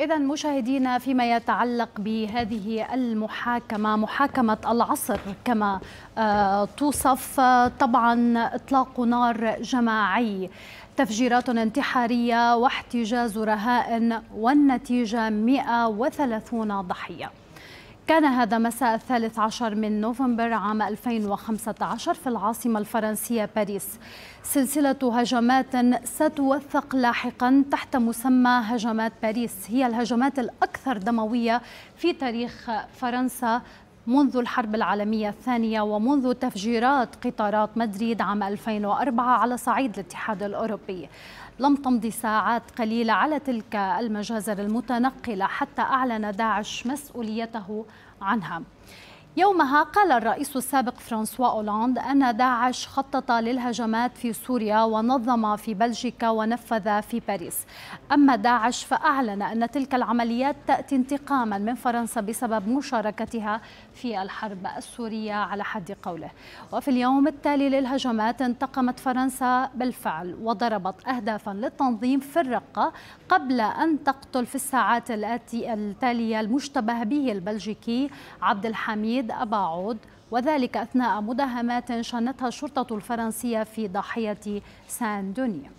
إذا مشاهدينا فيما يتعلق بهذه المحاكمة محاكمة العصر كما آه، توصف طبعا إطلاق نار جماعي تفجيرات انتحارية واحتجاز رهائن والنتيجة 130 ضحية كان هذا مساء الثالث عشر من نوفمبر عام 2015 في العاصمة الفرنسية باريس سلسلة هجمات ستوثق لاحقا تحت مسمى هجمات باريس هي الهجمات الأكثر دموية في تاريخ فرنسا منذ الحرب العالمية الثانية ومنذ تفجيرات قطارات مدريد عام 2004 على صعيد الاتحاد الأوروبي لم تمضي ساعات قليلة على تلك المجازر المتنقلة حتى أعلن داعش مسؤوليته عنها يومها قال الرئيس السابق فرانسوا أولاند أن داعش خطط للهجمات في سوريا ونظم في بلجيكا ونفذ في باريس أما داعش فأعلن أن تلك العمليات تأتي انتقاما من فرنسا بسبب مشاركتها في الحرب السورية على حد قوله وفي اليوم التالي للهجمات انتقمت فرنسا بالفعل وضربت أهدافا للتنظيم في الرقة قبل أن تقتل في الساعات التالية المشتبه به البلجيكي عبد الحميد أبا عود وذلك أثناء مداهمات شنتها الشرطة الفرنسية في ضاحية سان دوني